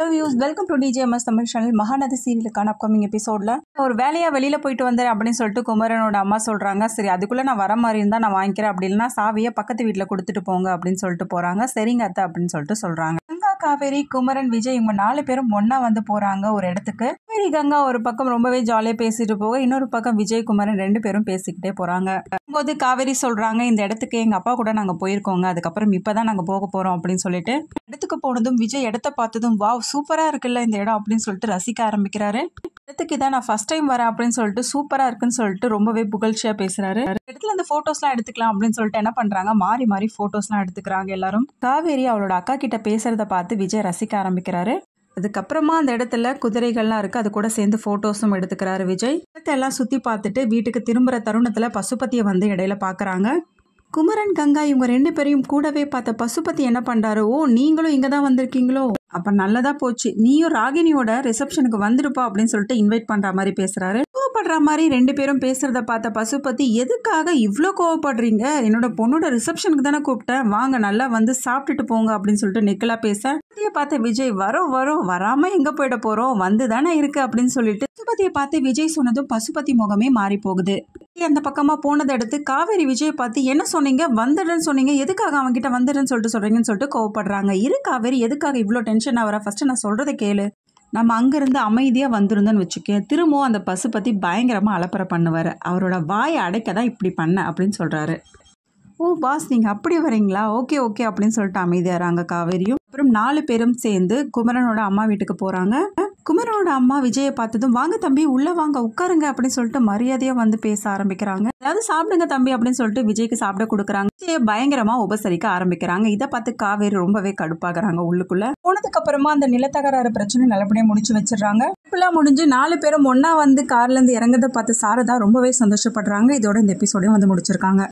hello views welcome to DJMS Tamil channel Mahanadi சீரியலுக்கான upcoming எபிசோடில் ஒரு வேலையாக வெளியில் போயிட்டு வந்தேன் அப்படின்னு சொல்லிட்டு குமரனோட அம்மா சொல்கிறாங்க சரி அதுக்குள்ளே நான் வர மாதிரி இருந்தால் நான் வாங்கிக்கிறேன் அப்படின்னா சாவியை பக்கத்து வீட்டில் கொடுத்துட்டு போங்க அப்படின்னு சொல்லிட்டு போகிறாங்க சரிங்க அத்தை அப்படின்னு சொல்லிட்டு சொல்கிறாங்க கங்கா காவேரி குமரன் விஜய் இவங்க நாலு பேரும் ஒன்றா வந்து போகிறாங்க ஒரு இடத்துக்கு காவேரி கங்கா ஒரு பக்கம் ரொம்பவே ஜாலியாக பேசிட்டு போக இன்னொரு பக்கம் விஜய் குமரன் ரெண்டு பேரும் பேசிக்கிட்டே போகிறாங்க போது காவேரி சொல்கிறாங்க இந்த இடத்துக்கு எங்கள் அப்பா கூட நாங்கள் போயிருக்கோங்க அதுக்கப்புறம் இப்போ தான் நாங்கள் போக போகிறோம் அப்படின்னு சொல்லிட்டு இடத்துக்கு போனதும் விஜய் இடத்த பார்த்ததும் வாவ் சூப்பராக இருக்குல்ல இந்த இடம் அப்படின்னு சொல்லிட்டு ரசிக்க ஆரம்பிக்கிறாரு இடத்துக்கு தான் நான் ஃபஸ்ட் டைம் வரேன் அப்படின்னு சொல்லிட்டு சூப்பராக இருக்குன்னு சொல்லிட்டு ரொம்பவே புகழ்ச்சியாக பேசுகிறாரு இடத்துல இந்த ஃபோட்டோஸ்லாம் எடுத்துக்கலாம் அப்படின்னு சொல்லிட்டு என்ன பண்ணுறாங்க மாறி மாறி ஃபோட்டோஸ்லாம் எடுத்துக்கிறாங்க எல்லாரும் காவேரி அவளோட அக்கா கிட்ட பேசுறத பார்த்து விஜய் ரசிக்க ஆரம்பிக்கிறாரு அதுக்கப்புறமா அந்த இடத்துல குதிரைகள்லாம் இருக்குது அது கூட சேர்ந்து ஃபோட்டோஸும் எடுத்துக்கிறாரு விஜய் இடத்தெல்லாம் சுற்றி பார்த்துட்டு வீட்டுக்கு திரும்புகிற தருணத்தில் பசுபத்தியை வந்து இடையில பார்க்குறாங்க குமரன் கங்கா இவங்க ரெண்டு பேரையும் கூடவே பார்த்த பசுபதி என்ன பண்ணுறாரு ஓ நீங்களும் இங்கே தான் வந்திருக்கீங்களோ அப்போ நல்லதாக போச்சு நீயும் ராகினியோட ரிசப்ஷனுக்கு வந்துருப்பா அப்படின்னு சொல்லிட்டு இன்வைட் பண்ணுற மாதிரி பேசுகிறாரு கோவப்படுற மாதிரி ரெண்டு பேரும் பேசுகிறத பார்த்த பசுபதி எதுக்காக இவ்வளோ கோவப்படுறீங்க என்னோட பொண்ணோட ரிசப்ஷனுக்கு தானே கூப்பிட்டேன் வாங்க நல்லா வந்து சாப்பிட்டுட்டு போங்க அப்படின்னு சொல்லிட்டு நிக்கலா பேச பசுபதியை பார்த்த விஜய் வரோ வரோ வராமல் எங்கே போயிட போகிறோம் வந்து தானே இருக்கு அப்படின்னு சொல்லிட்டு பசுபதியை பார்த்து விஜய் சொன்னதும் பசுபதி முகமே மாறி போகுது அந்த பக்கமாக போனதை எடுத்து காவேரி விஜய் பார்த்து என்ன சொன்னீங்க வந்துடுன்னு சொன்னீங்க எதுக்காக கிட்ட வந்துடுன்னு சொல்லிட்டு சொல்றீங்கன்னு சொல்லிட்டு கோவப்படுறாங்க இரு காவேரி எதுக்காக இவ்வளோ டென்ஷன் ஆகிற ஃபர்ஸ்ட் நான் சொல்கிறத கேளு நம்ம அங்கேருந்து அமைதியாக வந்திருந்தோன்னு வச்சுக்கேன் திரும்பவும் அந்த பசு பற்றி பயங்கரமாக அலப்பறை பண்ணுவார் அவரோட வாயை அடைக்க தான் இப்படி பண்ண அப்படின்னு சொல்கிறாரு ஓ பாஸ் நீங்கள் அப்படி வரீங்களா ஓகே ஓகே அப்படின்னு சொல்லிட்டு அமைதியாகிறாங்க காவேரியும் அப்புறம் நாலு பேரும் சேர்ந்து குமரனோட அம்மா வீட்டுக்கு போகிறாங்க குமரனோட அம்மா விஜயை பார்த்ததும் வாங்க தம்பி உள்ளே வாங்க உட்காருங்க அப்படின்னு சொல்லிட்டு மரியாதையாக வந்து பேச ஆரம்பிக்கிறாங்க அதாவது சாப்பிடுங்க தம்பி அப்படின்னு சொல்லிட்டு விஜய்க்கு சாப்பிட கொடுக்குறாங்க விஜயை பயங்கரமாக உபசரிக்க ஆரம்பிக்கிறாங்க இதை பார்த்து காவேரி ரொம்பவே கடுப்பாகிறாங்க உள்ளுக்குள்ள போனதுக்கு அப்புறமா அந்த நிலத்தகராறு பிரச்சனை நல்லபடியாக முடிச்சு வச்சிடுறாங்க ட்ரிப்லாம் முடிஞ்சு நாலு பேரும் ஒன்னா வந்து கார்லேருந்து இறங்குறத பார்த்து சாரதா ரொம்பவே சந்தோஷப்படுறாங்க இதோட இந்த எபிசோடையும் வந்து முடிச்சிருக்காங்க